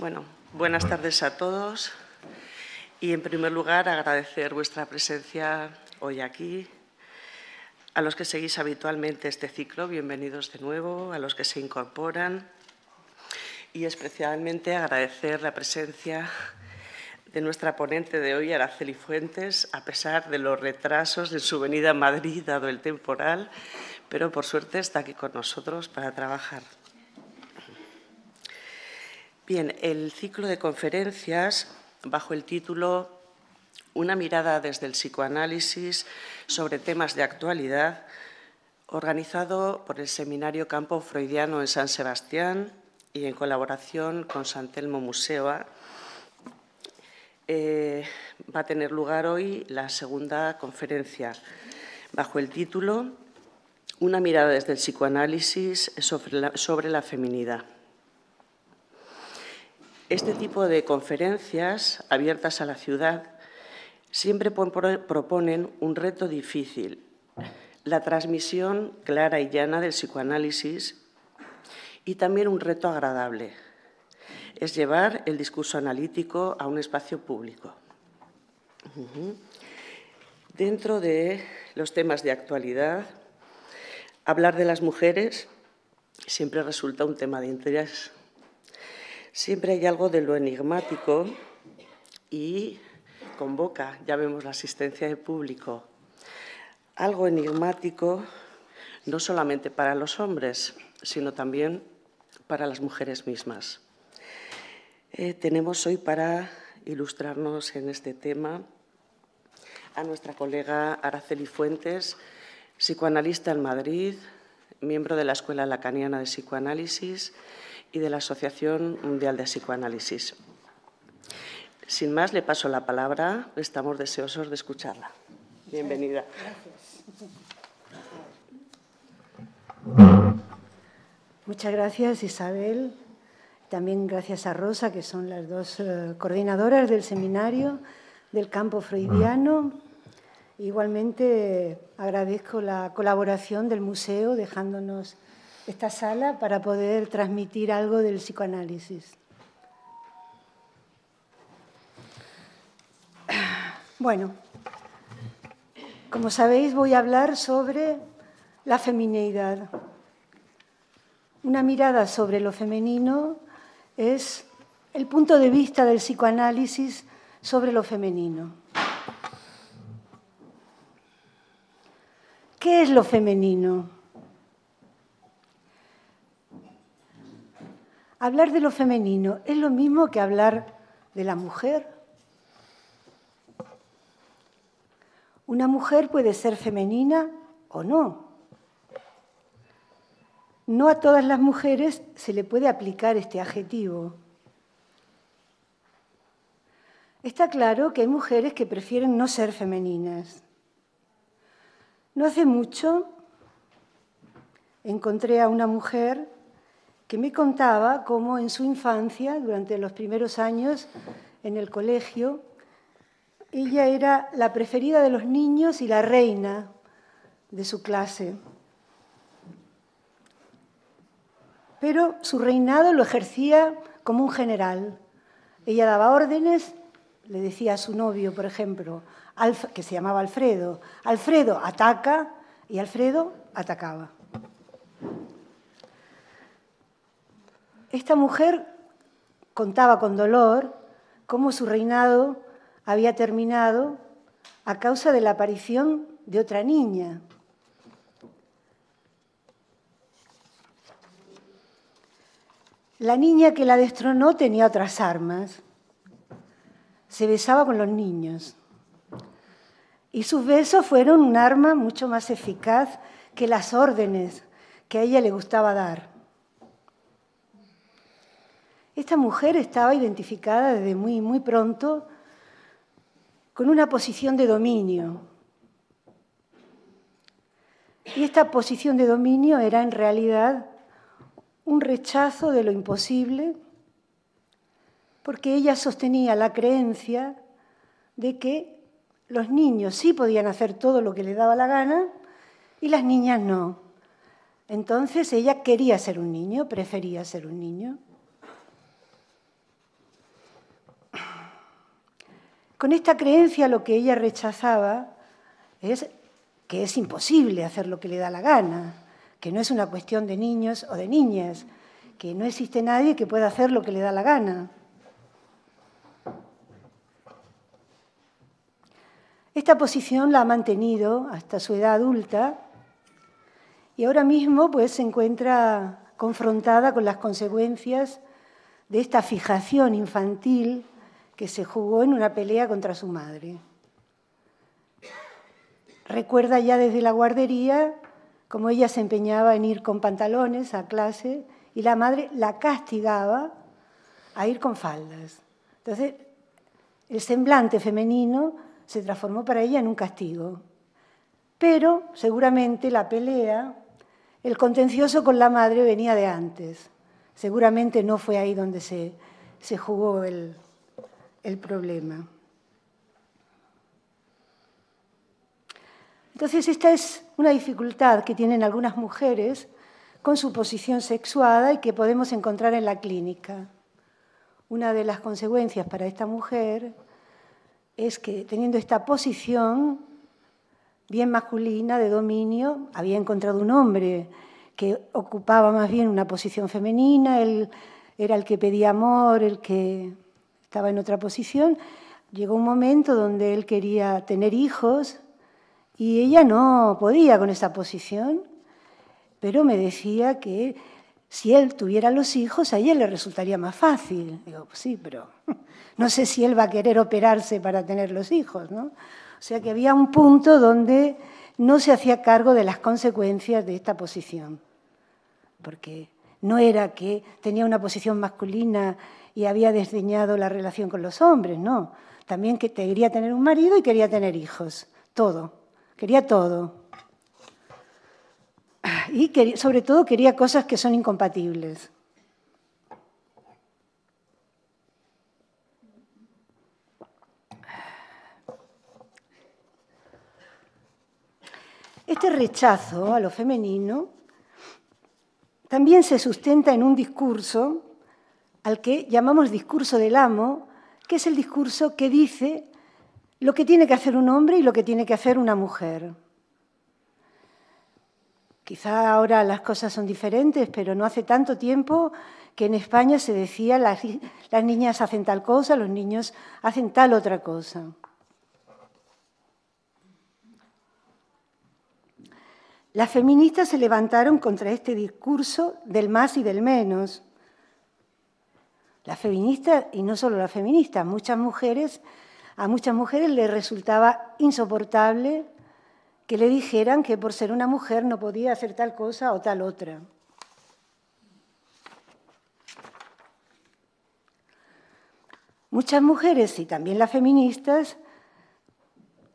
Bueno, buenas tardes a todos. Y, en primer lugar, agradecer vuestra presencia hoy aquí. A los que seguís habitualmente este ciclo, bienvenidos de nuevo. A los que se incorporan. Y especialmente agradecer la presencia de nuestra ponente de hoy, Araceli Fuentes, a pesar de los retrasos de su venida a Madrid, dado el temporal, pero por suerte está aquí con nosotros para trabajar. Bien, el ciclo de conferencias bajo el título Una mirada desde el psicoanálisis sobre temas de actualidad, organizado por el Seminario Campo Freudiano en San Sebastián y en colaboración con Santelmo Museoa, eh, va a tener lugar hoy la segunda conferencia bajo el título Una mirada desde el psicoanálisis sobre la feminidad. Este tipo de conferencias abiertas a la ciudad siempre proponen un reto difícil, la transmisión clara y llana del psicoanálisis y también un reto agradable, es llevar el discurso analítico a un espacio público. Dentro de los temas de actualidad, hablar de las mujeres siempre resulta un tema de interés siempre hay algo de lo enigmático y convoca, ya vemos la asistencia de público, algo enigmático no solamente para los hombres, sino también para las mujeres mismas. Eh, tenemos hoy para ilustrarnos en este tema a nuestra colega Araceli Fuentes, psicoanalista en Madrid, miembro de la Escuela Lacaniana de Psicoanálisis y de la Asociación Mundial de Psicoanálisis. Sin más, le paso la palabra. Estamos deseosos de escucharla. Bienvenida. Muchas gracias, Isabel. También gracias a Rosa, que son las dos eh, coordinadoras del seminario del campo freudiano. Igualmente agradezco la colaboración del museo, dejándonos esta sala para poder transmitir algo del psicoanálisis. Bueno, como sabéis voy a hablar sobre la femineidad. Una mirada sobre lo femenino es el punto de vista del psicoanálisis sobre lo femenino. ¿Qué es lo femenino? hablar de lo femenino es lo mismo que hablar de la mujer. Una mujer puede ser femenina o no. No a todas las mujeres se le puede aplicar este adjetivo. Está claro que hay mujeres que prefieren no ser femeninas. No hace mucho encontré a una mujer que me contaba cómo en su infancia, durante los primeros años en el colegio, ella era la preferida de los niños y la reina de su clase. Pero su reinado lo ejercía como un general. Ella daba órdenes, le decía a su novio, por ejemplo, que se llamaba Alfredo, Alfredo ataca y Alfredo atacaba. Esta mujer contaba con dolor cómo su reinado había terminado a causa de la aparición de otra niña. La niña que la destronó tenía otras armas. Se besaba con los niños. Y sus besos fueron un arma mucho más eficaz que las órdenes que a ella le gustaba dar. Esta mujer estaba identificada desde muy, muy pronto con una posición de dominio. Y esta posición de dominio era en realidad un rechazo de lo imposible, porque ella sostenía la creencia de que los niños sí podían hacer todo lo que les daba la gana y las niñas no. Entonces ella quería ser un niño, prefería ser un niño. Con esta creencia lo que ella rechazaba es que es imposible hacer lo que le da la gana, que no es una cuestión de niños o de niñas, que no existe nadie que pueda hacer lo que le da la gana. Esta posición la ha mantenido hasta su edad adulta y ahora mismo pues, se encuentra confrontada con las consecuencias de esta fijación infantil que se jugó en una pelea contra su madre. Recuerda ya desde la guardería cómo ella se empeñaba en ir con pantalones a clase y la madre la castigaba a ir con faldas. Entonces, el semblante femenino se transformó para ella en un castigo. Pero seguramente la pelea, el contencioso con la madre venía de antes. Seguramente no fue ahí donde se, se jugó el, el problema. Entonces, esta es una dificultad que tienen algunas mujeres con su posición sexuada y que podemos encontrar en la clínica. Una de las consecuencias para esta mujer es que teniendo esta posición bien masculina de dominio, había encontrado un hombre que ocupaba más bien una posición femenina, él era el que pedía amor, el que estaba en otra posición, llegó un momento donde él quería tener hijos y ella no podía con esa posición, pero me decía que si él tuviera los hijos, a ella le resultaría más fácil. Digo, pues sí, pero no sé si él va a querer operarse para tener los hijos, ¿no? O sea que había un punto donde no se hacía cargo de las consecuencias de esta posición, porque no era que tenía una posición masculina y había desdeñado la relación con los hombres, no. También que quería tener un marido y quería tener hijos, todo. Quería todo. Y sobre todo quería cosas que son incompatibles. Este rechazo a lo femenino también se sustenta en un discurso al que llamamos discurso del amo, que es el discurso que dice lo que tiene que hacer un hombre y lo que tiene que hacer una mujer. Quizá ahora las cosas son diferentes, pero no hace tanto tiempo que en España se decía las, las niñas hacen tal cosa, los niños hacen tal otra cosa. Las feministas se levantaron contra este discurso del más y del menos las feministas, y no solo las feministas, muchas mujeres, a muchas mujeres les resultaba insoportable que le dijeran que por ser una mujer no podía hacer tal cosa o tal otra. Muchas mujeres, y también las feministas,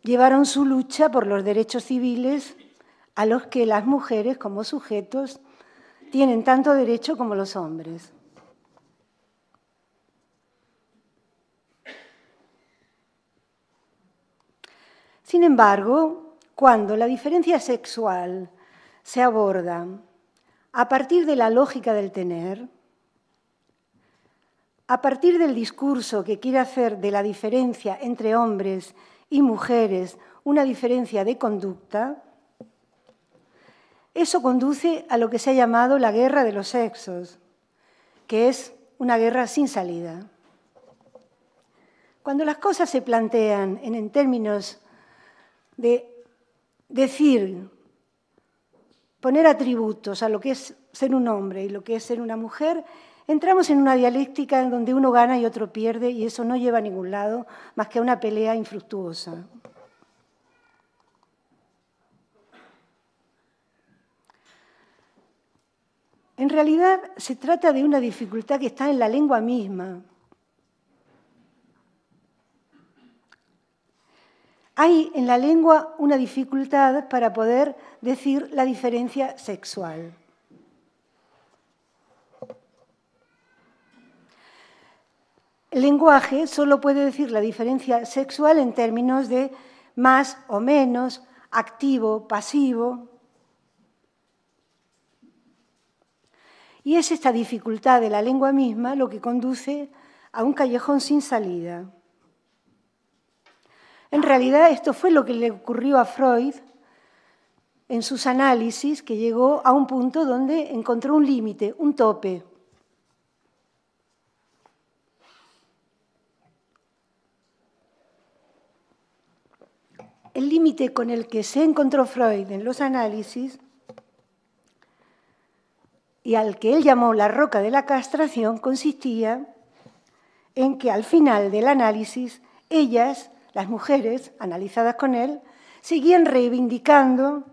llevaron su lucha por los derechos civiles a los que las mujeres como sujetos tienen tanto derecho como los hombres. Sin embargo, cuando la diferencia sexual se aborda a partir de la lógica del tener, a partir del discurso que quiere hacer de la diferencia entre hombres y mujeres una diferencia de conducta, eso conduce a lo que se ha llamado la guerra de los sexos, que es una guerra sin salida. Cuando las cosas se plantean en, términos de decir, poner atributos a lo que es ser un hombre y lo que es ser una mujer, entramos en una dialéctica en donde uno gana y otro pierde y eso no lleva a ningún lado más que a una pelea infructuosa. En realidad se trata de una dificultad que está en la lengua misma. hay en la lengua una dificultad para poder decir la diferencia sexual. El lenguaje solo puede decir la diferencia sexual en términos de más o menos, activo, pasivo. Y es esta dificultad de la lengua misma lo que conduce a un callejón sin salida. En realidad esto fue lo que le ocurrió a Freud en sus análisis, que llegó a un punto donde encontró un límite, un tope. El límite con el que se encontró Freud en los análisis y al que él llamó la roca de la castración consistía en que al final del análisis ellas las mujeres, analizadas con él, seguían reivindicando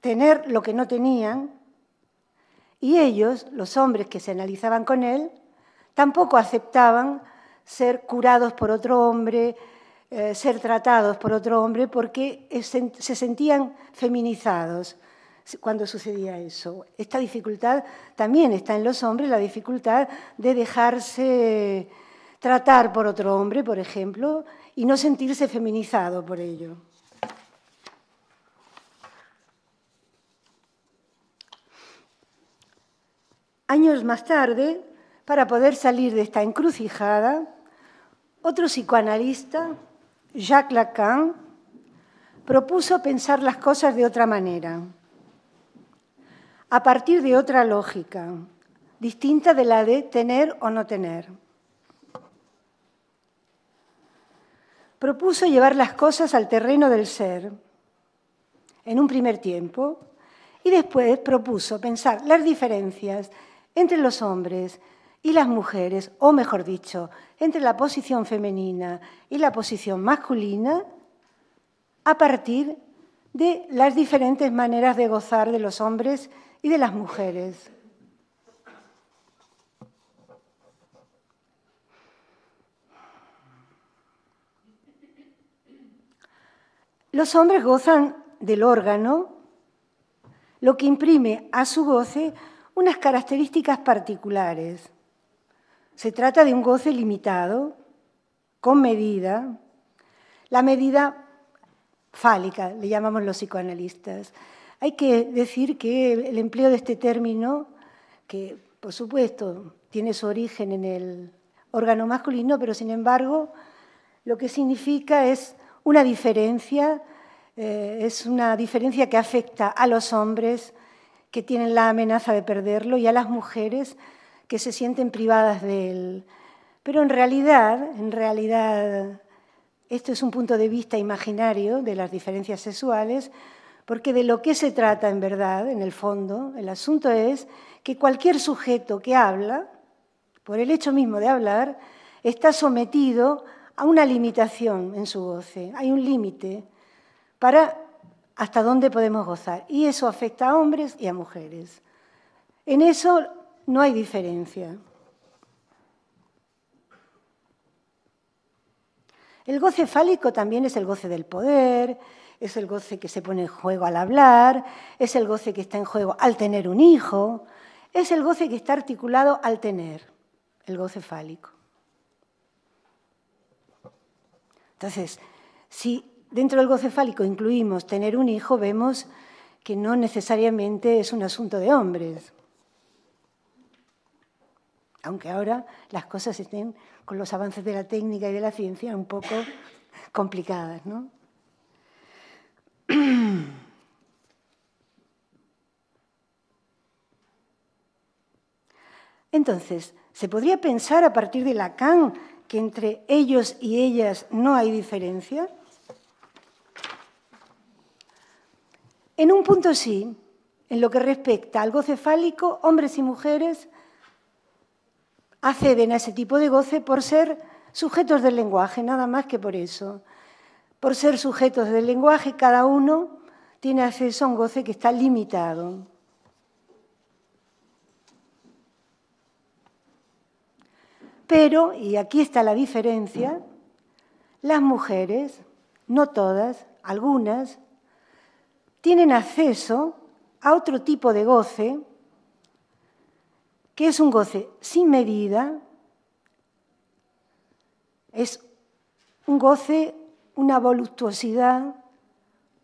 tener lo que no tenían y ellos, los hombres que se analizaban con él, tampoco aceptaban ser curados por otro hombre, eh, ser tratados por otro hombre, porque se sentían feminizados cuando sucedía eso. Esta dificultad también está en los hombres, la dificultad de dejarse tratar por otro hombre, por ejemplo, y no sentirse feminizado por ello. Años más tarde, para poder salir de esta encrucijada, otro psicoanalista, Jacques Lacan, propuso pensar las cosas de otra manera, a partir de otra lógica, distinta de la de tener o no tener. propuso llevar las cosas al terreno del ser en un primer tiempo y después propuso pensar las diferencias entre los hombres y las mujeres, o mejor dicho, entre la posición femenina y la posición masculina, a partir de las diferentes maneras de gozar de los hombres y de las mujeres. Los hombres gozan del órgano, lo que imprime a su goce unas características particulares. Se trata de un goce limitado, con medida, la medida fálica, le llamamos los psicoanalistas. Hay que decir que el empleo de este término, que por supuesto tiene su origen en el órgano masculino, pero sin embargo lo que significa es una diferencia, eh, es una diferencia que afecta a los hombres que tienen la amenaza de perderlo y a las mujeres que se sienten privadas de él. Pero en realidad, en realidad, esto es un punto de vista imaginario de las diferencias sexuales, porque de lo que se trata en verdad, en el fondo, el asunto es que cualquier sujeto que habla, por el hecho mismo de hablar, está sometido a a una limitación en su goce, hay un límite para hasta dónde podemos gozar. Y eso afecta a hombres y a mujeres. En eso no hay diferencia. El goce fálico también es el goce del poder, es el goce que se pone en juego al hablar, es el goce que está en juego al tener un hijo, es el goce que está articulado al tener, el goce fálico. Entonces, si dentro del gocefálico incluimos tener un hijo, vemos que no necesariamente es un asunto de hombres. Aunque ahora las cosas estén con los avances de la técnica y de la ciencia un poco complicadas, Entonces, se podría pensar a partir de Lacan que entre ellos y ellas no hay diferencia? En un punto sí, en lo que respecta al goce fálico, hombres y mujeres acceden a ese tipo de goce por ser sujetos del lenguaje, nada más que por eso. Por ser sujetos del lenguaje, cada uno tiene acceso a un goce que está limitado. Pero, y aquí está la diferencia, las mujeres, no todas, algunas, tienen acceso a otro tipo de goce, que es un goce sin medida, es un goce, una voluptuosidad,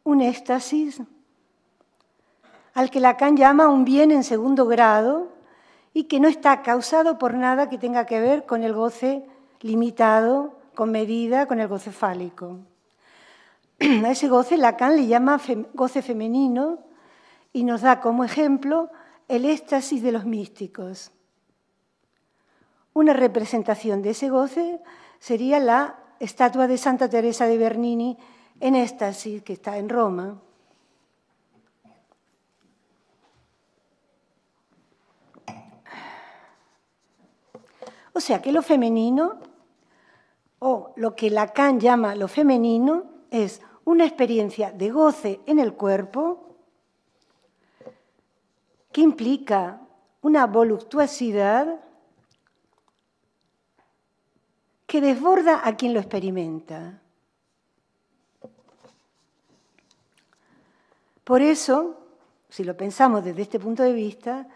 un éxtasis, al que Lacan llama un bien en segundo grado, y que no está causado por nada que tenga que ver con el goce limitado, con medida, con el goce fálico. A ese goce Lacan le llama goce femenino y nos da como ejemplo el éxtasis de los místicos. Una representación de ese goce sería la estatua de Santa Teresa de Bernini en éxtasis, que está en Roma. O sea que lo femenino, o lo que Lacan llama lo femenino, es una experiencia de goce en el cuerpo que implica una voluptuosidad que desborda a quien lo experimenta. Por eso, si lo pensamos desde este punto de vista,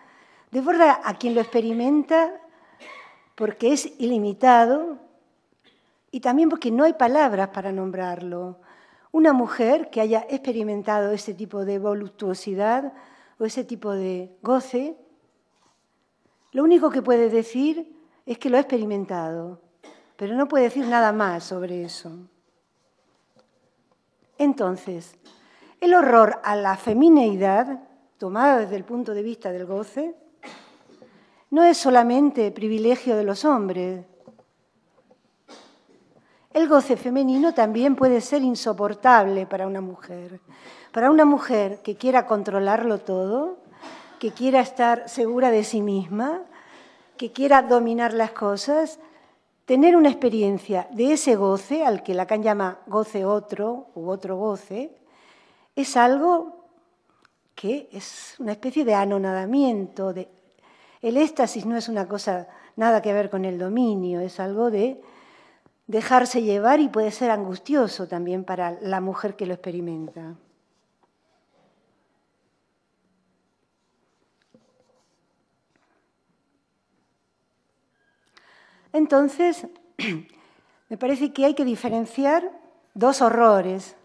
desborda a quien lo experimenta porque es ilimitado y también porque no hay palabras para nombrarlo. Una mujer que haya experimentado ese tipo de voluptuosidad o ese tipo de goce, lo único que puede decir es que lo ha experimentado, pero no puede decir nada más sobre eso. Entonces, el horror a la femineidad, tomado desde el punto de vista del goce, no es solamente privilegio de los hombres. El goce femenino también puede ser insoportable para una mujer. Para una mujer que quiera controlarlo todo, que quiera estar segura de sí misma, que quiera dominar las cosas, tener una experiencia de ese goce, al que Lacan llama goce otro u otro goce, es algo que es una especie de anonadamiento, de el éxtasis no es una cosa nada que ver con el dominio, es algo de dejarse llevar y puede ser angustioso también para la mujer que lo experimenta. Entonces, me parece que hay que diferenciar dos horrores.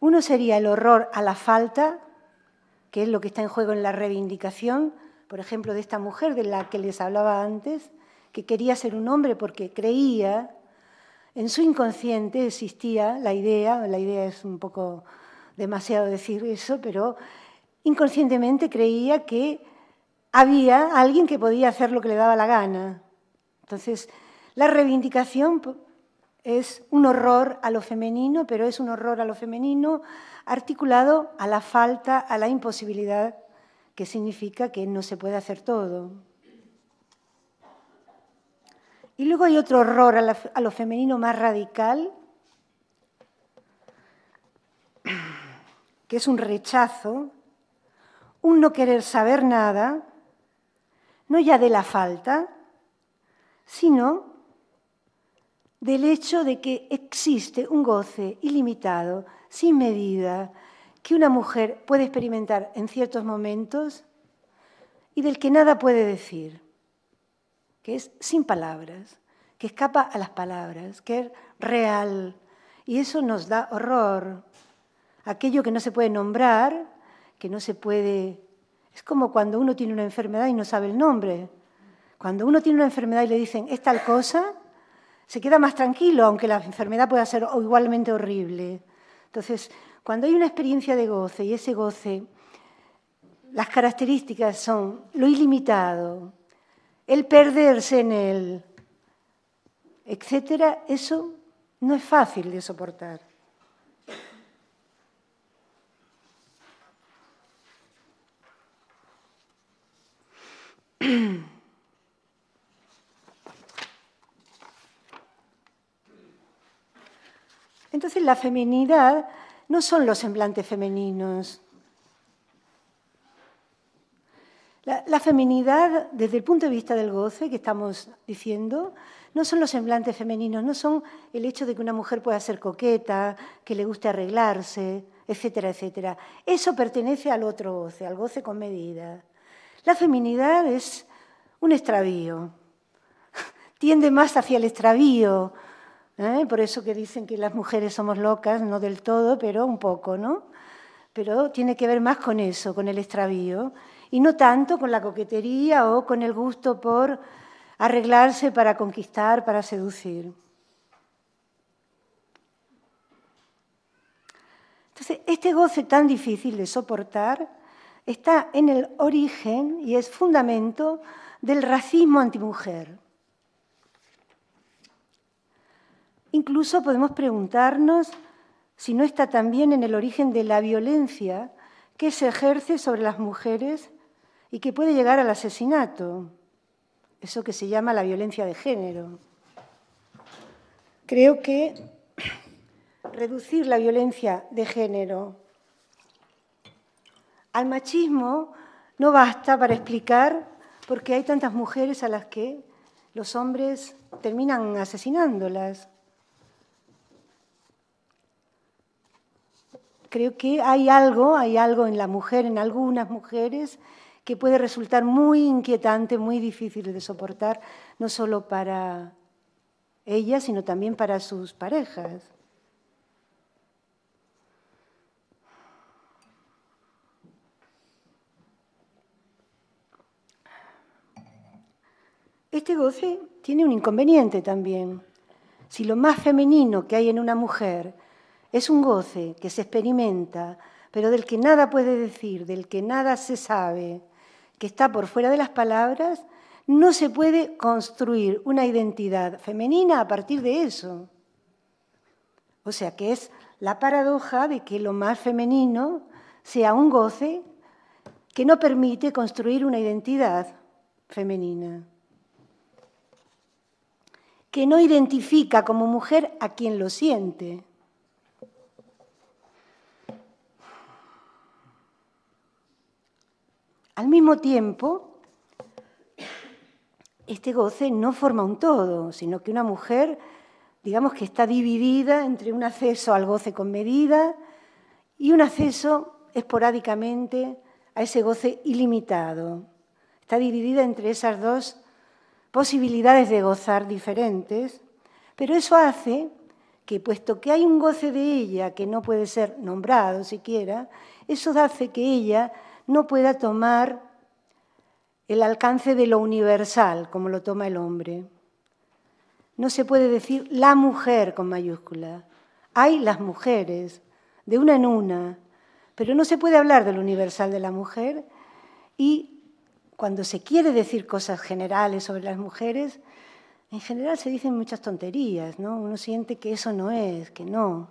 Uno sería el horror a la falta, que es lo que está en juego en la reivindicación, por ejemplo, de esta mujer de la que les hablaba antes, que quería ser un hombre porque creía, en su inconsciente existía la idea, la idea es un poco demasiado decir eso, pero inconscientemente creía que había alguien que podía hacer lo que le daba la gana. Entonces, la reivindicación es un horror a lo femenino, pero es un horror a lo femenino articulado a la falta, a la imposibilidad, que significa que no se puede hacer todo. Y luego hay otro horror a, lo femenino más radical, que es un rechazo, un no querer saber nada, no ya de la falta, sino del hecho de que existe un goce ilimitado, sin medida, que una mujer puede experimentar en ciertos momentos y del que nada puede decir, que es sin palabras, que escapa a las palabras, que es real. Y eso nos da horror. Aquello que no se puede nombrar, que no se puede... Es como cuando uno tiene una enfermedad y no sabe el nombre. Cuando uno tiene una enfermedad y le dicen, es tal cosa, se queda más tranquilo, aunque la enfermedad pueda ser igualmente horrible. Entonces, cuando hay una experiencia de goce y ese goce, las características son lo ilimitado, el perderse en él, etcétera, eso no es fácil de soportar. Entonces la feminidad no son los semblantes femeninos. La, feminidad, desde el punto de vista del goce que estamos diciendo, no son los semblantes femeninos, no son el hecho de que una mujer pueda ser coqueta, que le guste arreglarse, etcétera, etcétera. Eso pertenece al otro goce, al goce con medida. La feminidad es un extravío, tiende más hacia el extravío, ¿Eh? Por eso que dicen que las mujeres somos locas, no del todo, pero un poco, ¿no? Pero tiene que ver más con eso, con el extravío, y no tanto con la coquetería o con el gusto por arreglarse para conquistar, para seducir. Entonces, este goce tan difícil de soportar está en el origen y es fundamento del racismo antimujer. Incluso podemos preguntarnos si no está también en el origen de la violencia que se ejerce sobre las mujeres y que puede llegar al asesinato, eso que se llama la violencia de género. Creo que reducir la violencia de género al machismo no basta para explicar por qué hay tantas mujeres a las que los hombres terminan asesinándolas. Creo que hay algo, hay algo en la mujer, en algunas mujeres, que puede resultar muy inquietante, muy difícil de soportar, no solo para ellas, sino también para sus parejas. Este goce tiene un inconveniente también. Si lo más femenino que hay en una mujer es un goce que se experimenta, pero del que nada puede decir, del que nada se sabe, que está por fuera de las palabras, no se puede construir una identidad femenina a partir de eso. O sea que es la paradoja de que lo más femenino sea un goce que no permite construir una identidad femenina, que no identifica como mujer a quien lo siente. Al mismo tiempo, este goce no forma un todo, sino que una mujer, digamos que está dividida entre un acceso al goce con medida y un acceso esporádicamente a ese goce ilimitado. Está dividida entre esas dos posibilidades de gozar diferentes, pero eso hace que, puesto que hay un goce de ella que no puede ser nombrado siquiera, eso hace que ella no pueda tomar el alcance de lo universal como lo toma el hombre. No se puede decir la mujer con mayúscula. Hay las mujeres, de una en una, pero no se puede hablar del universal de la mujer y cuando se quiere decir cosas generales sobre las mujeres, en general se dicen muchas tonterías, ¿no? Uno siente que eso no es, que no,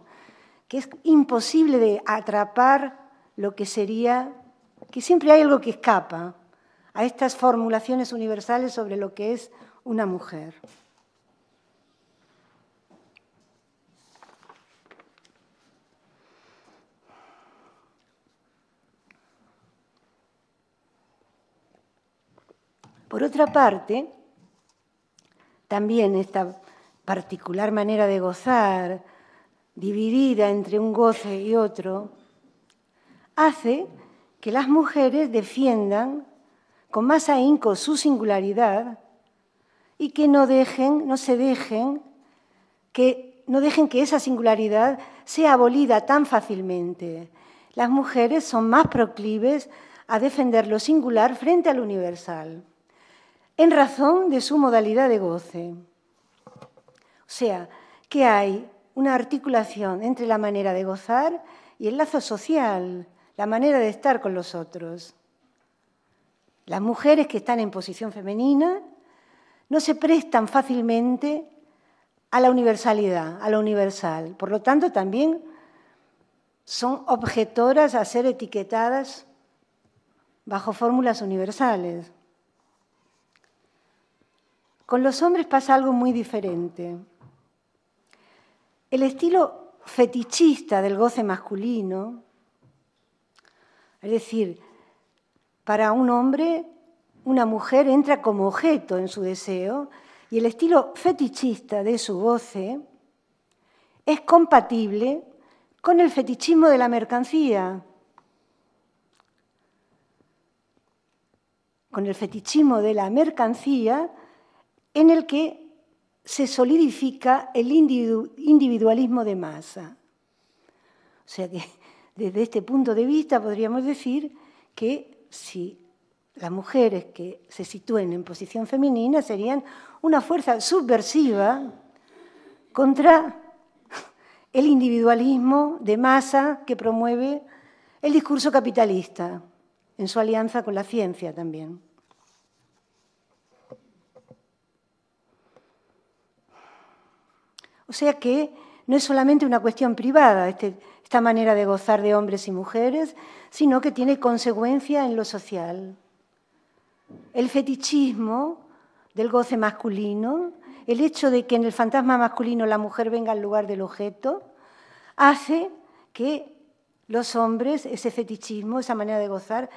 que es imposible de atrapar lo que sería que siempre hay algo que escapa a estas formulaciones universales sobre lo que es una mujer. Por otra parte, también esta particular manera de gozar, dividida entre un goce y otro, hace que las mujeres defiendan con más ahínco su singularidad y que no dejen, no se dejen, que no dejen que esa singularidad sea abolida tan fácilmente. Las mujeres son más proclives a defender lo singular frente al universal, en razón de su modalidad de goce. O sea, que hay una articulación entre la manera de gozar y el lazo social, la manera de estar con los otros. Las mujeres que están en posición femenina no se prestan fácilmente a la universalidad, a lo universal. Por lo tanto, también son objetoras a ser etiquetadas bajo fórmulas universales. Con los hombres pasa algo muy diferente. El estilo fetichista del goce masculino es decir, para un hombre, una mujer entra como objeto en su deseo y el estilo fetichista de su goce es compatible con el fetichismo de la mercancía, con el fetichismo de la mercancía en el que se solidifica el individualismo de masa. O sea que desde este punto de vista podríamos decir que si las mujeres que se sitúen en posición femenina serían una fuerza subversiva contra el individualismo de masa que promueve el discurso capitalista en su alianza con la ciencia también. O sea que no es solamente una cuestión privada este, esta manera de gozar de hombres y mujeres, sino que tiene consecuencia en lo social. El fetichismo del goce masculino, el hecho de que en el fantasma masculino la mujer venga al lugar del objeto, hace que los hombres, ese fetichismo, esa manera de gozar,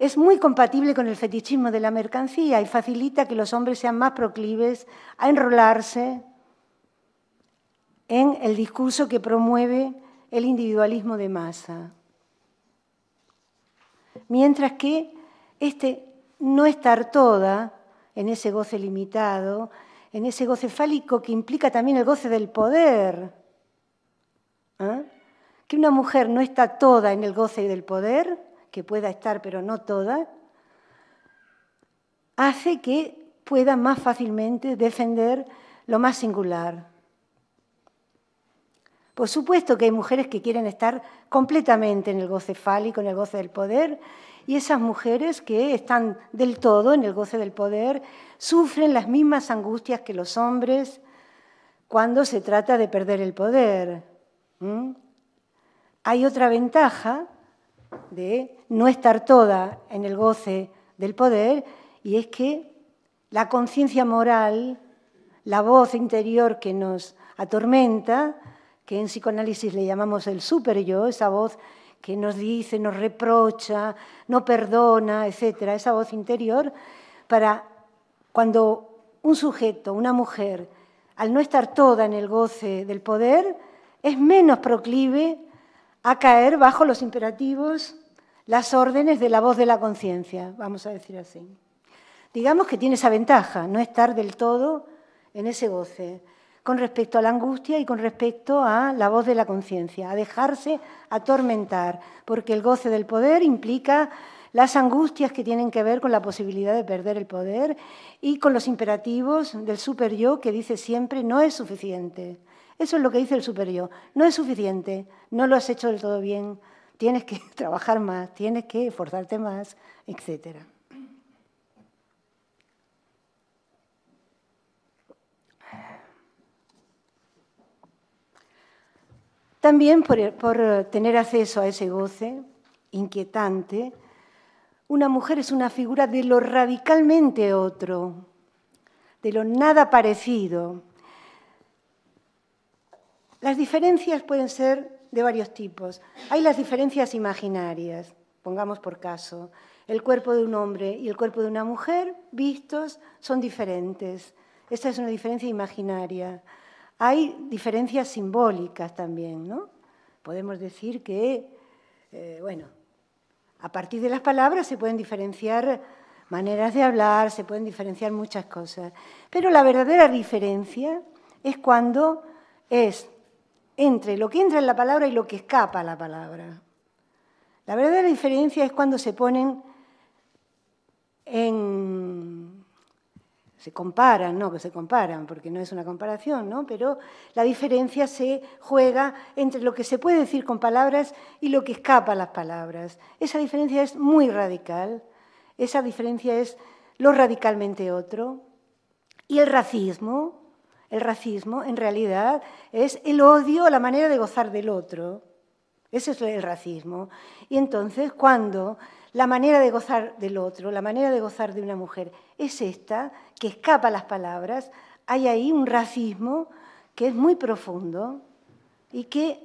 es muy compatible con el fetichismo de la mercancía y facilita que los hombres sean más proclives a enrolarse en el discurso que promueve el individualismo de masa. Mientras que este no estar toda en ese goce limitado, en ese goce fálico que implica también el goce del poder. ¿ah? Que una mujer no está toda en el goce del poder, que pueda estar pero no toda, hace que pueda más fácilmente defender lo más singular, por supuesto que hay mujeres que quieren estar completamente en el goce fálico, en el goce del poder, y esas mujeres que están del todo en el goce del poder sufren las mismas angustias que los hombres cuando se trata de perder el poder. Hay otra ventaja de no estar toda en el goce del poder y es que la conciencia moral, la voz interior que nos atormenta, que en psicoanálisis le llamamos el super yo, esa voz que nos dice, nos reprocha, no perdona, etcétera, esa voz interior, para cuando un sujeto, una mujer, al no estar toda en el goce del poder, es menos proclive a caer bajo los imperativos, las órdenes de la voz de la conciencia, vamos a decir así. Digamos que tiene esa ventaja, no estar del todo en ese goce con respecto a la angustia y con respecto a la voz de la conciencia, a dejarse atormentar, porque el goce del poder implica las angustias que tienen que ver con la posibilidad de perder el poder y con los imperativos del super yo que dice siempre no es suficiente. Eso es lo que dice el super yo, no es suficiente, no lo has hecho del todo bien, tienes que trabajar más, tienes que esforzarte más, etcétera. También por, tener acceso a ese goce inquietante, una mujer es una figura de lo radicalmente otro, de lo nada parecido. Las diferencias pueden ser de varios tipos. Hay las diferencias imaginarias, pongamos por caso. El cuerpo de un hombre y el cuerpo de una mujer, vistos, son diferentes. Esta es una diferencia imaginaria. Hay diferencias simbólicas también, ¿no? Podemos decir que, eh, bueno, a partir de las palabras se pueden diferenciar maneras de hablar, se pueden diferenciar muchas cosas. Pero la verdadera diferencia es cuando es entre lo que entra en la palabra y lo que escapa a la palabra. La verdadera diferencia es cuando se ponen en se comparan, no que se comparan, porque no es una comparación, ¿no? pero la diferencia se juega entre lo que se puede decir con palabras y lo que escapa a las palabras. Esa diferencia es muy radical, esa diferencia es lo radicalmente otro. Y el racismo, el racismo en realidad es el odio a la manera de gozar del otro. Ese es el racismo. Y entonces, cuando la manera de gozar del otro, la manera de gozar de una mujer es esta, que escapa a las palabras, hay ahí un racismo que es muy profundo y que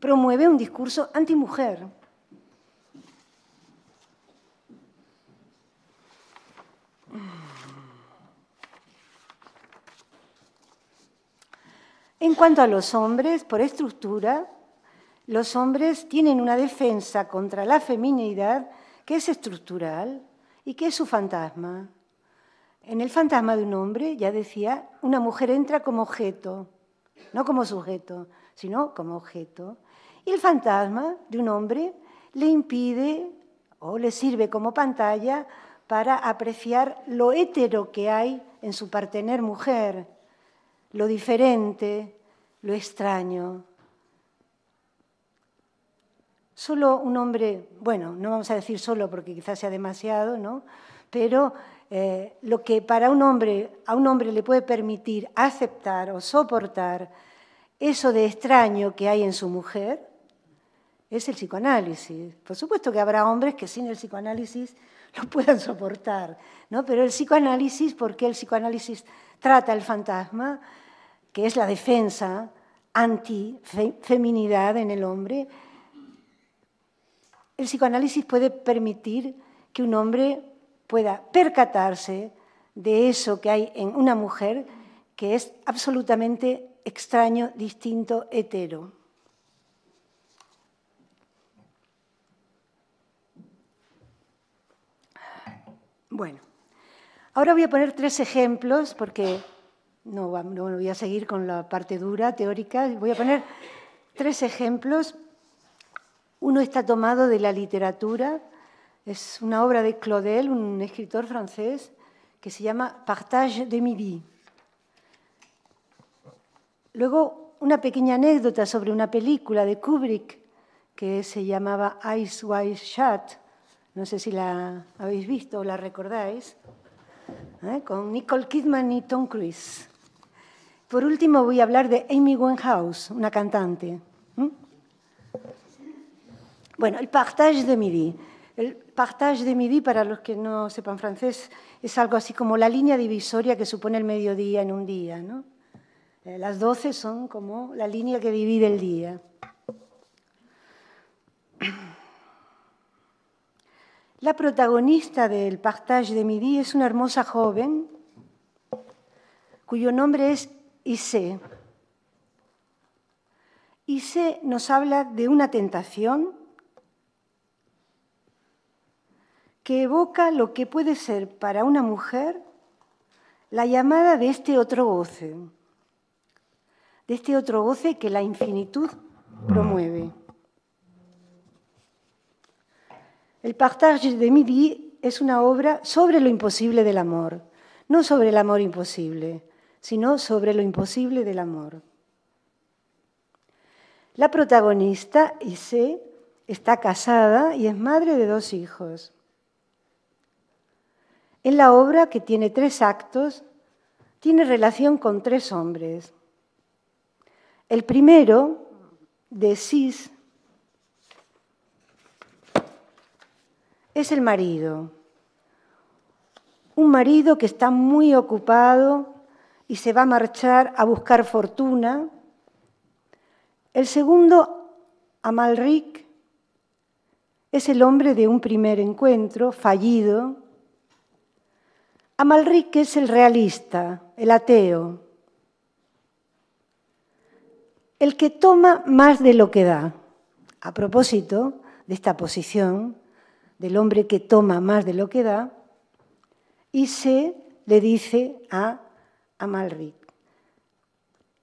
promueve un discurso antimujer. En cuanto a los hombres, por estructura, los hombres tienen una defensa contra la feminidad que es estructural y que es su fantasma. En el fantasma de un hombre, ya decía, una mujer entra como objeto, no como sujeto, sino como objeto. Y el fantasma de un hombre le impide o le sirve como pantalla para apreciar lo hétero que hay en su partener mujer, lo diferente, lo extraño. Solo un hombre, bueno, no vamos a decir solo porque quizás sea demasiado, ¿no? Pero eh, lo que para un hombre, a un hombre le puede permitir aceptar o soportar eso de extraño que hay en su mujer, es el psicoanálisis. Por supuesto que habrá hombres que sin el psicoanálisis lo puedan soportar, ¿no? Pero el psicoanálisis, porque el psicoanálisis trata el fantasma, que es la defensa anti-feminidad en el hombre, el psicoanálisis puede permitir que un hombre pueda percatarse de eso que hay en una mujer que es absolutamente extraño, distinto, hetero. Bueno, ahora voy a poner tres ejemplos porque no, no, voy a seguir con la parte dura, teórica. Voy a poner tres ejemplos. Uno está tomado de la literatura, es una obra de Claudel, un escritor francés, que se llama Partage de Midi. Luego, una pequeña anécdota sobre una película de Kubrick que se llamaba Eyes Wide Shut. No sé si la habéis visto o la recordáis. ¿eh? Con Nicole Kidman y Tom Cruise. Por último, voy a hablar de Amy Winehouse, una cantante. Bueno, el partage de midi. El partage de midi, para los que no sepan francés, es algo así como la línea divisoria que supone el mediodía en un día. Eh, las doce son como la línea que divide el día. La protagonista del partage de midi es una hermosa joven cuyo nombre es Isé. Isé nos habla de una tentación que evoca lo que puede ser para una mujer la llamada de este otro goce, de este otro goce que la infinitud promueve. El Partage de Midi es una obra sobre lo imposible del amor, no sobre el amor imposible, sino sobre lo imposible del amor. La protagonista, Isé está casada y es madre de dos hijos en la obra que tiene tres actos, tiene relación con tres hombres. El primero, de Cis, es el marido. Un marido que está muy ocupado y se va a marchar a buscar fortuna. El segundo, Amalric, es el hombre de un primer encuentro fallido Amalric es el realista, el ateo, el que toma más de lo que da. A propósito de esta posición del hombre que toma más de lo que da, y se le dice a Amalric,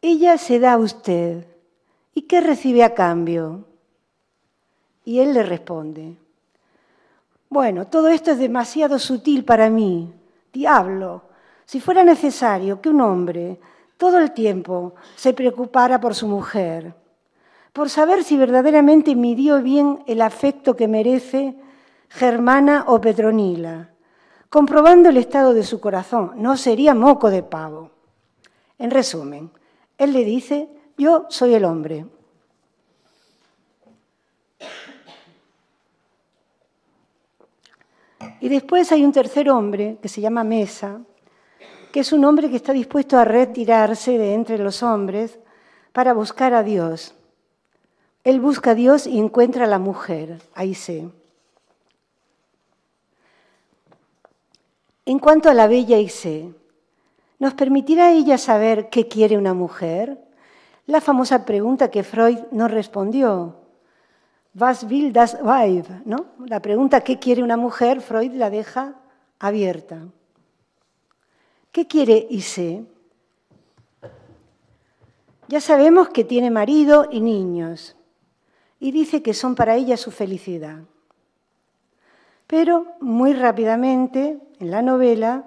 ella se da a usted, ¿y qué recibe a cambio? Y él le responde, bueno, todo esto es demasiado sutil para mí, Diablo, si fuera necesario que un hombre todo el tiempo se preocupara por su mujer, por saber si verdaderamente midió bien el afecto que merece Germana o Petronila, comprobando el estado de su corazón, no sería moco de pavo. En resumen, él le dice, yo soy el hombre. Y después hay un tercer hombre que se llama Mesa, que es un hombre que está dispuesto a retirarse de entre los hombres para buscar a Dios. Él busca a Dios y encuentra a la mujer, ahí En cuanto a la bella Isé, ¿nos permitirá ella saber qué quiere una mujer? La famosa pregunta que Freud no respondió, Was will das Weib? ¿no? La pregunta ¿qué quiere una mujer? Freud la deja abierta. ¿Qué quiere Ise? Ya sabemos que tiene marido y niños y dice que son para ella su felicidad. Pero muy rápidamente, en la novela,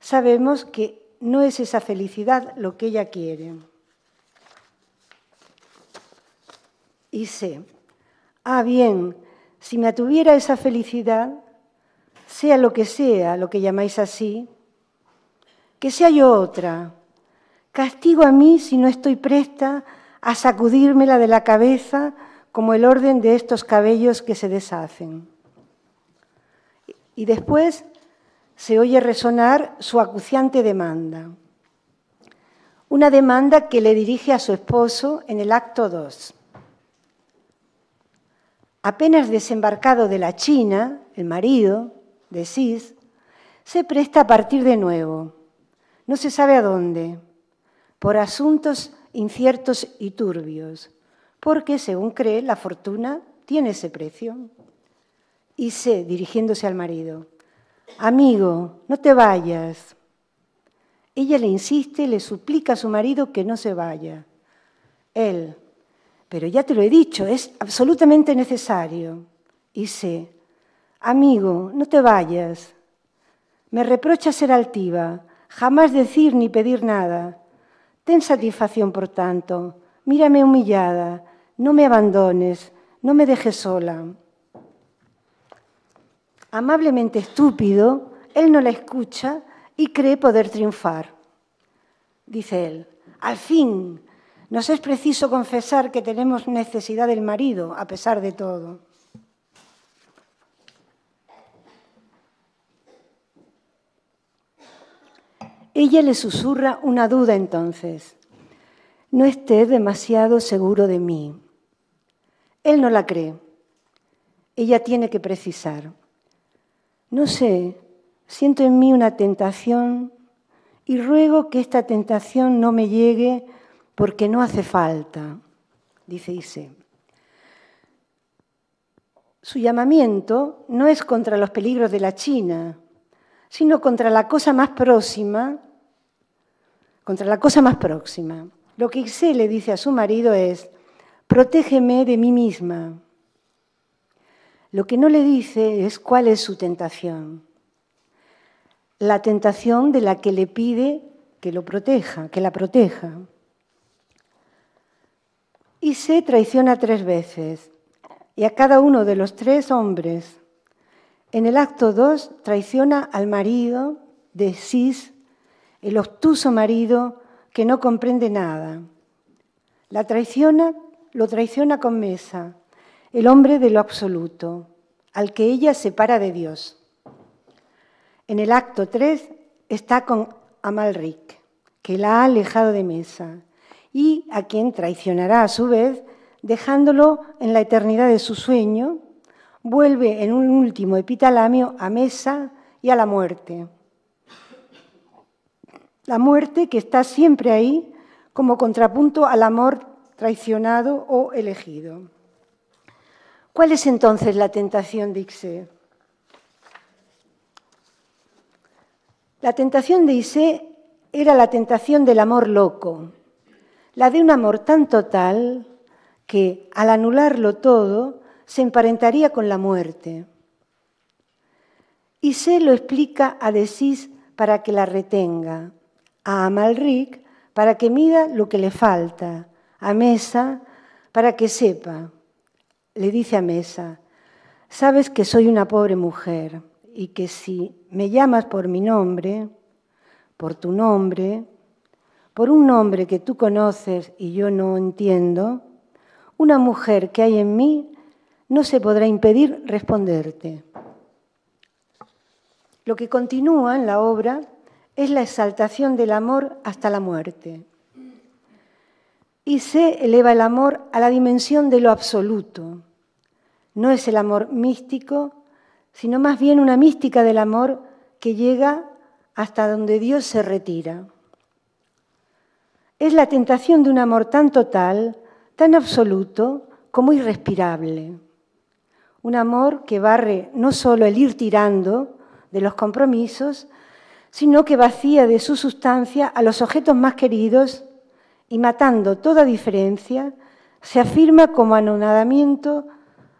sabemos que no es esa felicidad lo que ella quiere. Ise ah, bien, si me atuviera esa felicidad, sea lo que sea, lo que llamáis así, que sea yo otra. Castigo a mí si no estoy presta a sacudírmela de la cabeza como el orden de estos cabellos que se deshacen. Y después se oye resonar su acuciante demanda. Una demanda que le dirige a su esposo en el acto 2 apenas desembarcado de la China, el marido decís se presta a partir de nuevo, no se sabe a dónde, por asuntos inciertos y turbios, porque, según cree, la fortuna tiene ese precio. Y dirigiéndose al marido, amigo, no te vayas. Ella le insiste, le suplica a su marido que no se vaya. Él, pero ya te lo he dicho, es absolutamente necesario. Y sé, amigo, no te vayas. Me reprocha ser altiva, jamás decir ni pedir nada. Ten satisfacción, por tanto, mírame humillada, no me abandones, no me dejes sola. Amablemente estúpido, él no la escucha y cree poder triunfar. Dice él, al fin, nos es preciso confesar que tenemos necesidad del marido, a pesar de todo. Ella le susurra una duda entonces. No esté demasiado seguro de mí. Él no la cree. Ella tiene que precisar. No sé, siento en mí una tentación y ruego que esta tentación no me llegue porque no hace falta, dice Ise. Su llamamiento no es contra los peligros de la China, sino contra la cosa más próxima, contra la cosa más próxima. Lo que Ise le dice a su marido es, protégeme de mí misma. Lo que no le dice es cuál es su tentación. La tentación de la que le pide que lo proteja, que la proteja y se traiciona tres veces, y a cada uno de los tres hombres. En el acto 2 traiciona al marido de Cis, el obtuso marido que no comprende nada. La traiciona, lo traiciona con Mesa, el hombre de lo absoluto, al que ella separa de Dios. En el acto 3 está con Amalric, que la ha alejado de Mesa y a quien traicionará a su vez, dejándolo en la eternidad de su sueño, vuelve en un último epitalamio a Mesa y a la muerte. La muerte que está siempre ahí como contrapunto al amor traicionado o elegido. ¿Cuál es entonces la tentación de Ixé? La tentación de Isé era la tentación del amor loco, la de un amor tan total que, al anularlo todo, se emparentaría con la muerte. Y se lo explica a Decis para que la retenga, a Amalric para que mida lo que le falta, a Mesa para que sepa. Le dice a Mesa, sabes que soy una pobre mujer y que si me llamas por mi nombre, por tu nombre, por un nombre que tú conoces y yo no entiendo, una mujer que hay en mí no se podrá impedir responderte. Lo que continúa en la obra es la exaltación del amor hasta la muerte. Y se eleva el amor a la dimensión de lo absoluto. No es el amor místico, sino más bien una mística del amor que llega hasta donde Dios se retira es la tentación de un amor tan total, tan absoluto, como irrespirable. Un amor que barre no solo el ir tirando de los compromisos, sino que vacía de su sustancia a los objetos más queridos y matando toda diferencia, se afirma como anonadamiento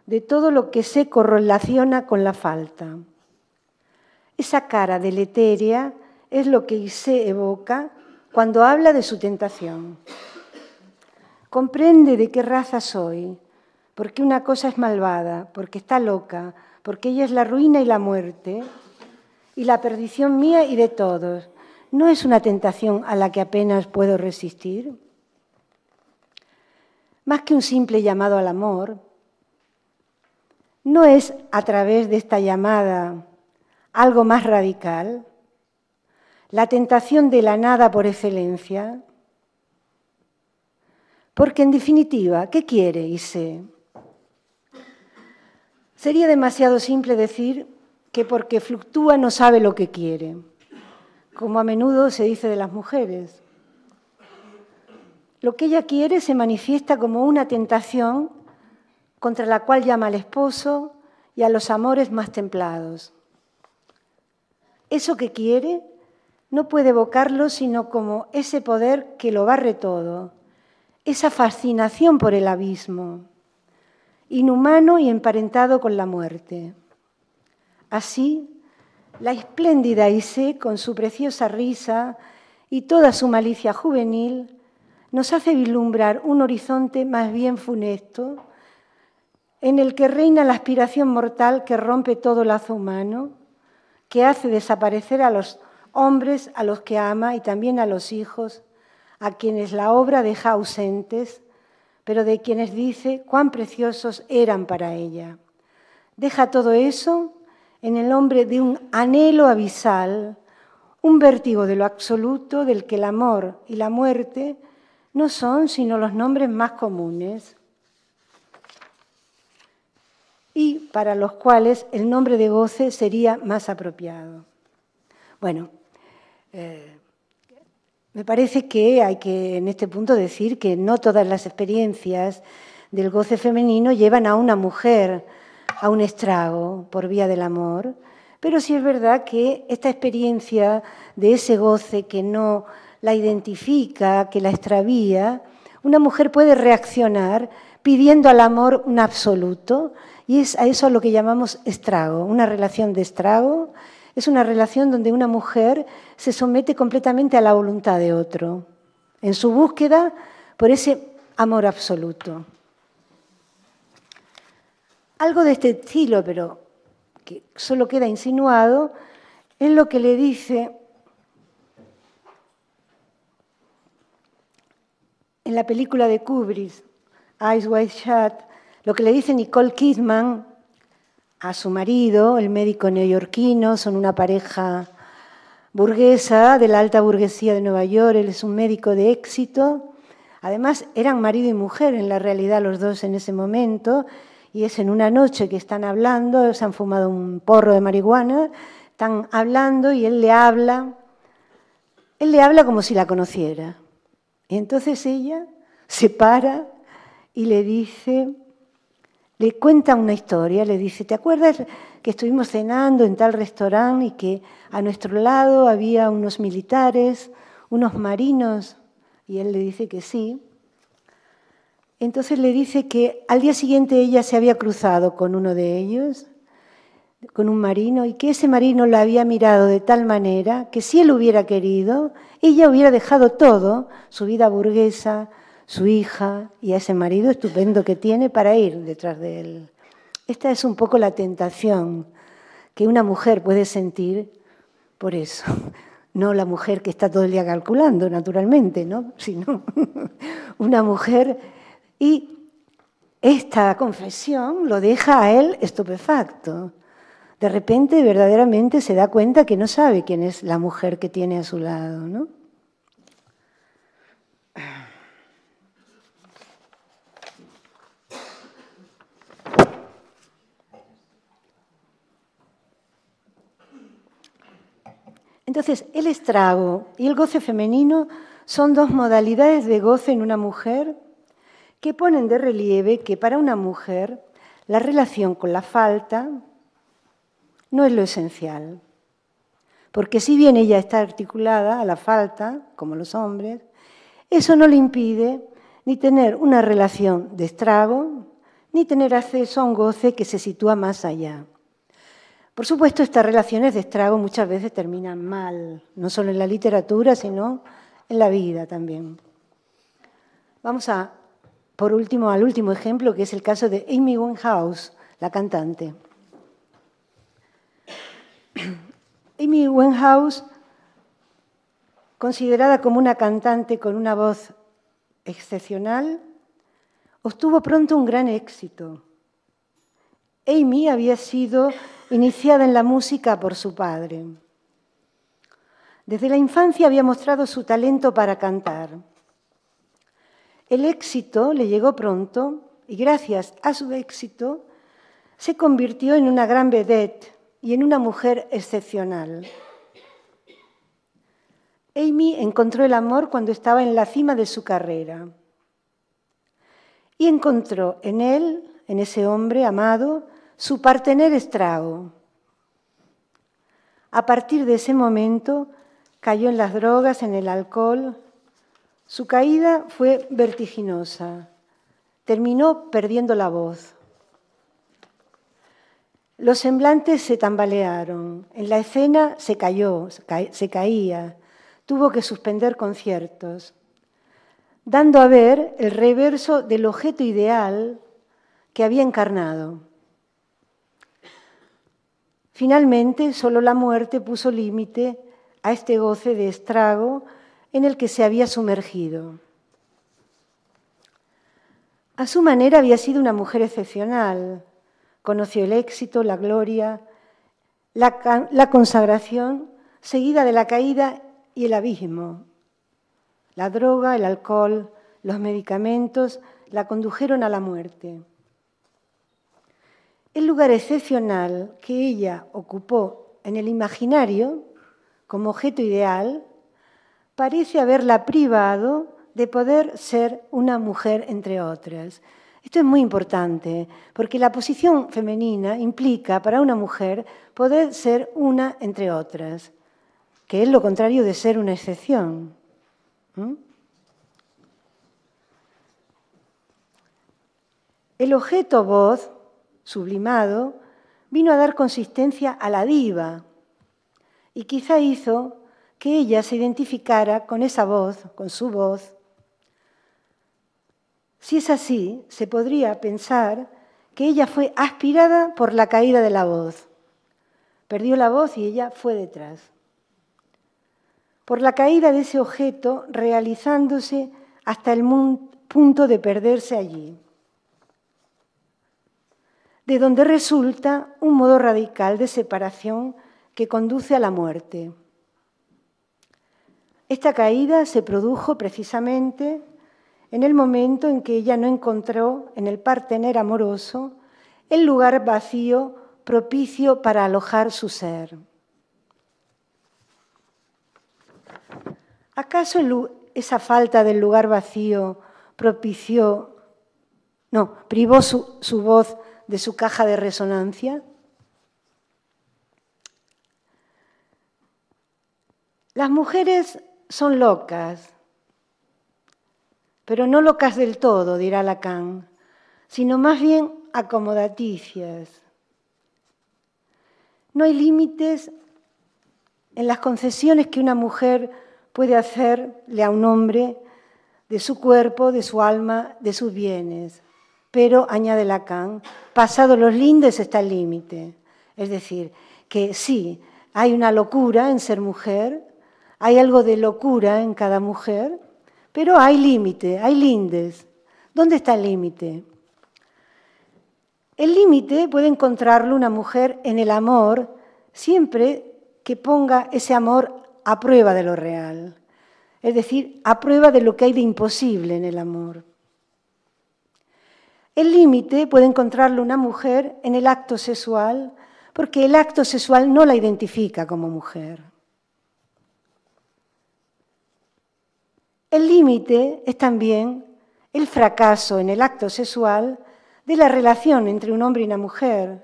de todo lo que se correlaciona con la falta. Esa cara deleteria es lo que se evoca cuando habla de su tentación. Comprende de qué raza soy, porque una cosa es malvada, porque está loca, porque ella es la ruina y la muerte, y la perdición mía y de todos. ¿No es una tentación a la que apenas puedo resistir? Más que un simple llamado al amor, no es a través de esta llamada algo más radical la tentación de la nada por excelencia? Porque en definitiva, ¿qué quiere Y sé, Sería demasiado simple decir que porque fluctúa no sabe lo que quiere, como a menudo se dice de las mujeres. Lo que ella quiere se manifiesta como una tentación contra la cual llama al esposo y a los amores más templados. Eso que quiere no puede evocarlo sino como ese poder que lo barre todo, esa fascinación por el abismo, inhumano y emparentado con la muerte. Así, la espléndida Isé, con su preciosa risa y toda su malicia juvenil, nos hace vislumbrar un horizonte más bien funesto, en el que reina la aspiración mortal que rompe todo lazo humano, que hace desaparecer a los hombres a los que ama y también a los hijos, a quienes la obra deja ausentes, pero de quienes dice cuán preciosos eran para ella. Deja todo eso en el nombre de un anhelo abisal, un vértigo de lo absoluto del que el amor y la muerte no son sino los nombres más comunes y para los cuales el nombre de goce sería más apropiado. Bueno, eh, me parece que hay que en este punto decir que no todas las experiencias del goce femenino llevan a una mujer a un estrago por vía del amor, pero sí es verdad que esta experiencia de ese goce que no la identifica, que la extravía, una mujer puede reaccionar pidiendo al amor un absoluto y es a eso lo que llamamos estrago, una relación de estrago es una relación donde una mujer se somete completamente a la voluntad de otro, en su búsqueda por ese amor absoluto. Algo de este estilo, pero que solo queda insinuado, es lo que le dice en la película de Kubrick, Eyes Wide Shut, lo que le dice Nicole Kidman a su marido, el médico neoyorquino, son una pareja burguesa de la alta burguesía de Nueva York, él es un médico de éxito. Además, eran marido y mujer en la realidad los dos en ese momento, y es en una noche que están hablando, se han fumado un porro de marihuana, están hablando y él le habla, él le habla como si la conociera. Y entonces ella se para y le dice, le cuenta una historia, le dice, ¿te acuerdas que estuvimos cenando en tal restaurante y que a nuestro lado había unos militares, unos marinos? Y él le dice que sí. Entonces le dice que al día siguiente ella se había cruzado con uno de ellos, con un marino, y que ese marino la había mirado de tal manera que si él hubiera querido, ella hubiera dejado todo, su vida burguesa, su hija y a ese marido estupendo que tiene para ir detrás de él. Esta es un poco la tentación que una mujer puede sentir por eso. No la mujer que está todo el día calculando, naturalmente, ¿no? sino una mujer. Y esta confesión lo deja a él estupefacto. De repente verdaderamente se da cuenta que no sabe quién es la mujer que tiene a su lado. ¿no? Entonces, el estrago y el goce femenino son dos modalidades de goce en una mujer que ponen de relieve que para una mujer la relación con la falta no es lo esencial. Porque si bien ella está articulada a la falta, como los hombres, eso no le impide ni tener una relación de estrago, ni tener acceso a un goce que se sitúa más allá. Por supuesto, estas relaciones de estrago muchas veces terminan mal, no solo en la literatura, sino en la vida también. Vamos a, por último, al último ejemplo, que es el caso de Amy Winehouse, la cantante. Amy Winehouse, considerada como una cantante con una voz excepcional, obtuvo pronto un gran éxito. Amy había sido iniciada en la música por su padre. Desde la infancia había mostrado su talento para cantar. El éxito le llegó pronto y gracias a su éxito se convirtió en una gran vedette y en una mujer excepcional. Amy encontró el amor cuando estaba en la cima de su carrera y encontró en él, en ese hombre amado, su partener estrago. A partir de ese momento cayó en las drogas, en el alcohol. Su caída fue vertiginosa. Terminó perdiendo la voz. Los semblantes se tambalearon. En la escena se cayó, se caía. Tuvo que suspender conciertos, dando a ver el reverso del objeto ideal que había encarnado. Finalmente, solo la muerte puso límite a este goce de estrago en el que se había sumergido. A su manera había sido una mujer excepcional. Conoció el éxito, la gloria, la, la, consagración, seguida de la caída y el abismo. La droga, el alcohol, los medicamentos la condujeron a la muerte el lugar excepcional que ella ocupó en el imaginario como objeto ideal parece haberla privado de poder ser una mujer entre otras. Esto es muy importante, porque la posición femenina implica para una mujer poder ser una entre otras, que es lo contrario de ser una excepción. ¿Mm? El objeto voz sublimado, vino a dar consistencia a la diva y quizá hizo que ella se identificara con esa voz, con su voz. Si es así, se podría pensar que ella fue aspirada por la caída de la voz. Perdió la voz y ella fue detrás. Por la caída de ese objeto realizándose hasta el punto de perderse allí de donde resulta un modo radical de separación que conduce a la muerte. Esta caída se produjo precisamente en el momento en que ella no encontró en el partener amoroso el lugar vacío propicio para alojar su ser. ¿Acaso esa falta del lugar vacío propició, no, privó su, su voz de su caja de resonancia? Las mujeres son locas, pero no locas del todo, dirá Lacan, sino más bien acomodaticias. No hay límites en las concesiones que una mujer puede hacerle a un hombre de su cuerpo, de su alma, de sus bienes pero añade Lacan, pasado los lindes está el límite. Es decir, que sí, hay una locura en ser mujer, hay algo de locura en cada mujer, pero hay límite, hay lindes. ¿Dónde está el límite? El límite puede encontrarlo una mujer en el amor, siempre que ponga ese amor a prueba de lo real, es decir, a prueba de lo que hay de imposible en el amor. El límite puede encontrarlo una mujer en el acto sexual, porque el acto sexual no la identifica como mujer. El límite es también el fracaso en el acto sexual de la relación entre un hombre y una mujer,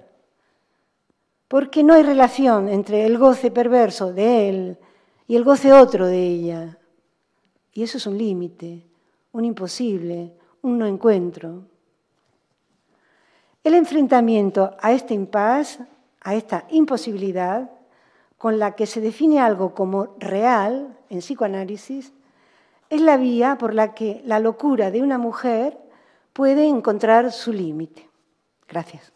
porque no hay relación entre el goce perverso de él y el goce otro de ella. Y eso es un límite, un imposible, un no encuentro. El enfrentamiento a este impasse, a esta imposibilidad, con la que se define algo como real en psicoanálisis, es la vía por la que la locura de una mujer puede encontrar su límite. Gracias.